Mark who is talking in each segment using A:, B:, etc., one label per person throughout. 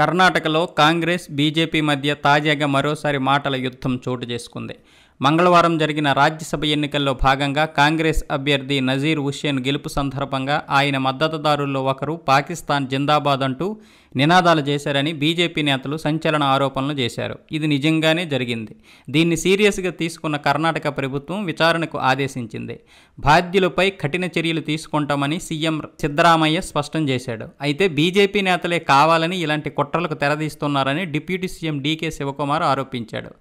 A: కర్ణాటకలో కాంగ్రెస్ బీజేపీ మధ్య తాజాగా మరోసారి మాటల యుద్ధం చోటు చేసుకుంది మంగళవారం జరిగిన రాజ్యసభ ఎన్నికల్లో భాగంగా కాంగ్రెస్ అభ్యర్థి నజీర్ హుస్సేన్ గెలుపు సందర్భంగా ఆయన మద్దతుదారుల్లో ఒకరు పాకిస్తాన్ జిందాబాద్ అంటూ నినాదాలు చేశారని బీజేపీ నేతలు సంచలన ఆరోపణలు చేశారు ఇది నిజంగానే జరిగింది దీన్ని సీరియస్గా తీసుకున్న కర్ణాటక ప్రభుత్వం విచారణకు ఆదేశించింది బాధ్యులపై కఠిన చర్యలు తీసుకుంటామని సీఎం సిద్దరామయ్య స్పష్టం చేశాడు అయితే బీజేపీ నేతలే కావాలని ఇలాంటి కుట్రలకు తెరదీస్తున్నారని డిప్యూటీ సీఎం డీకే శివకుమార్ ఆరోపించాడు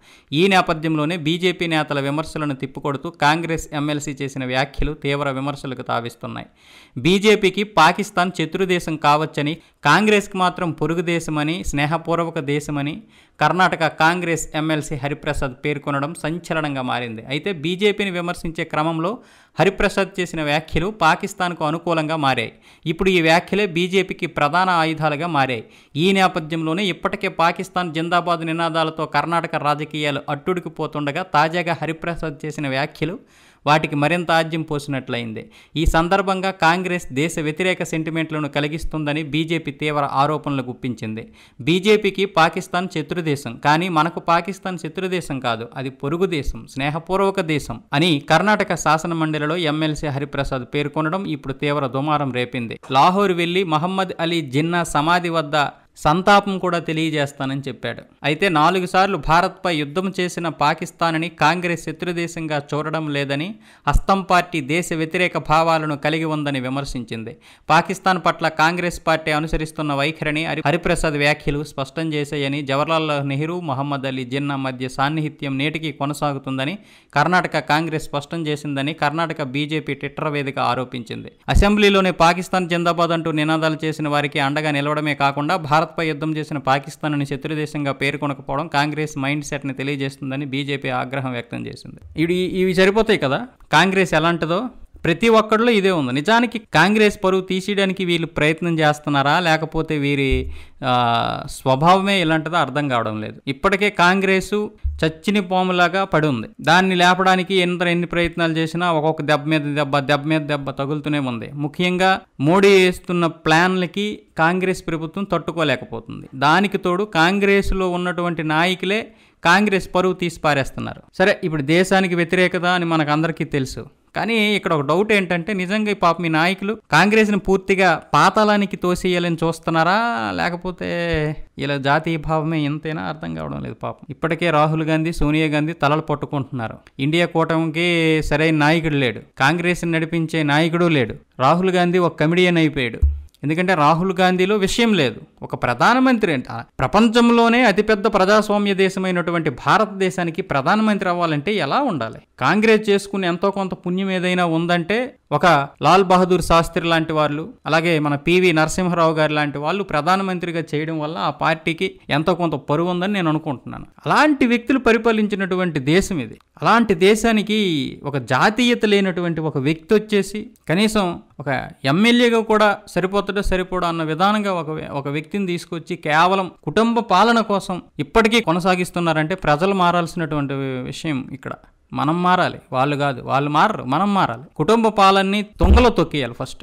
A: ఈ నేపథ్యంలోనే బీజేపీ నేతల విమర్శలను తిప్పుకొడుతూ కాంగ్రెస్ ఎమ్మెల్సీ చేసిన వ్యాఖ్యలు తీవ్ర విమర్శలకు తావిస్తున్నాయి బీజేపీకి పాకిస్తాన్ శత్రుదేశం కావచ్చని కాంగ్రెస్కి మాత్రం మాత్రం పొరుగు దేశమని స్నేహపూర్వక దేశమని కర్ణాటక కాంగ్రెస్ ఎమ్మెల్సీ హరిప్రసాద్ పేర్కొనడం సంచలనంగా మారింది అయితే బీజేపీని విమర్శించే క్రమంలో హరిప్రసాద్ చేసిన వ్యాఖ్యలు పాకిస్తాన్కు అనుకూలంగా మారాయి ఇప్పుడు ఈ వ్యాఖ్యలే బీజేపీకి ప్రధాన ఆయుధాలుగా మారాయి ఈ నేపథ్యంలోనే ఇప్పటికే పాకిస్తాన్ జిందాబాద్ నినాదాలతో కర్ణాటక రాజకీయాలు అట్టుడికిపోతుండగా తాజాగా హరిప్రసాద్ చేసిన వ్యాఖ్యలు వాటికి మరింత ఆజ్యం పోసినట్లయింది ఈ సందర్భంగా కాంగ్రెస్ దేశ వ్యతిరేక సెంటిమెంట్లను కలిగిస్తుందని బీజేపీ తీవ్ర ఆరోపణలు గుప్పించింది బీజేపీకి పాకిస్తాన్ శత్రుది దేశం కానీ మనకు పాకిస్తాన్ శత్రు దేశం కాదు అది పొరుగు దేశం స్నేహపూర్వక దేశం అని కర్ణాటక శాసన మండలిలో ఎమ్మెల్సీ హరిప్రసాద్ పేర్కొనడం ఇప్పుడు తీవ్ర దుమారం రేపింది లాహోర్ వెళ్లి మహమ్మద్ అలీ జిన్నా సమాధి వద్ద సంతాపం కూడా తెలియజేస్తానని చెప్పాడు అయితే నాలుగు సార్లు భారత్పై యుద్ధం చేసిన పాకిస్తాన్ని కాంగ్రెస్ శత్రుదేశంగా చూడడం లేదని హస్తం పార్టీ దేశ వ్యతిరేక భావాలను కలిగి ఉందని విమర్శించింది పాకిస్తాన్ పట్ల కాంగ్రెస్ పార్టీ అనుసరిస్తున్న వైఖరిని హరిప్రసాద్ వ్యాఖ్యలు స్పష్టం చేశాయని జవహర్లాల్ నెహ్రూ మహమ్మద్ అలీ జిన్నా మధ్య సాన్నిహిత్యం నేటికి కొనసాగుతుందని కర్ణాటక కాంగ్రెస్ స్పష్టం చేసిందని కర్ణాటక బీజేపీ ట్విట్టర్ వేదిక ఆరోపించింది అసెంబ్లీలోనే పాకిస్తాన్ జిందాబాద్ అంటూ నినాదాలు చేసిన వారికి అండగా నిలవడమే కాకుండా భారత పాక్పై యుద్ధం చేసిన పాకిస్తాన్ పాకిస్తాన్ను శత్రుదేశంగా పేర్కొనకపోవడం కాంగ్రెస్ మైండ్ సెట్ని తెలియజేస్తుందని బీజేపీ ఆగ్రహం వ్యక్తం చేసింది ఇవి ఇవి సరిపోతాయి కదా కాంగ్రెస్ ఎలాంటిదో ప్రతి ఒక్కళ్ళు ఇదే ఉంది నిజానికి కాంగ్రెస్ పరువు తీసేయడానికి వీళ్ళు ప్రయత్నం చేస్తున్నారా లేకపోతే వీరి స్వభావమే ఇలాంటిదో అర్థం కావడం లేదు ఇప్పటికే కాంగ్రెసు చచ్చిని పాములాగా పడి ఉంది దాన్ని లేపడానికి ఎంత ఎన్ని ప్రయత్నాలు చేసినా ఒక్కొక్క దెబ్బ మీద దెబ్బ దెబ్బ మీద దెబ్బ తగులుతూనే ఉంది ముఖ్యంగా మోడీ వేస్తున్న ప్లాన్లకి కాంగ్రెస్ ప్రభుత్వం తట్టుకోలేకపోతుంది దానికి తోడు కాంగ్రెస్లో ఉన్నటువంటి నాయకులే కాంగ్రెస్ పరువు తీసి పారేస్తున్నారు సరే ఇప్పుడు దేశానికి వ్యతిరేకత అని మనకు అందరికీ తెలుసు కానీ ఇక్కడ ఒక డౌట్ ఏంటంటే నిజంగా పాప మీ నాయకులు కాంగ్రెస్ని పూర్తిగా పాతాళానికి తోసేయాలని చూస్తున్నారా లేకపోతే ఇలా జాతీయ భావమే ఎంతైనా అర్థం కావడం లేదు పాపం ఇప్పటికే రాహుల్ గాంధీ సోనియా గాంధీ తలలు పట్టుకుంటున్నారు ఇండియా కూటమికి సరైన నాయకుడు లేడు కాంగ్రెస్ని నడిపించే నాయకుడు లేడు రాహుల్ గాంధీ ఒక కమిడియన్ అయిపోయాడు ఎందుకంటే రాహుల్ గాంధీలో విషయం లేదు ఒక ప్రధానమంత్రి అంటే ప్రపంచంలోనే అతిపెద్ద ప్రజాస్వామ్య దేశమైనటువంటి భారతదేశానికి ప్రధానమంత్రి అవ్వాలంటే ఎలా ఉండాలి కాంగ్రెస్ చేసుకుని ఎంతో కొంత పుణ్యం ఏదైనా ఉందంటే ఒక లాల్ బహదూర్ శాస్త్రి లాంటి వాళ్ళు అలాగే మన పివి నరసింహరావు గారు లాంటి వాళ్ళు ప్రధానమంత్రిగా చేయడం వల్ల ఆ పార్టీకి ఎంతో కొంత పరువు ఉందని నేను అనుకుంటున్నాను అలాంటి వ్యక్తులు పరిపాలించినటువంటి దేశం ఇది అలాంటి దేశానికి ఒక జాతీయత లేనటువంటి ఒక వ్యక్తి వచ్చేసి కనీసం ఒక ఎమ్మెల్యేగా కూడా సరిపోతాడో సరిపోడా అన్న విధానంగా ఒక ఒక వ్యక్తిని తీసుకొచ్చి కేవలం కుటుంబ పాలన కోసం ఇప్పటికీ కొనసాగిస్తున్నారంటే ప్రజలు మారాల్సినటువంటి విషయం ఇక్కడ మనం మారాలి వాళ్ళు కాదు వాళ్ళు మారరు మనం మారాలి కుటుంబ పాలన్ని తొంగలో తొక్కేయాలి ఫస్ట్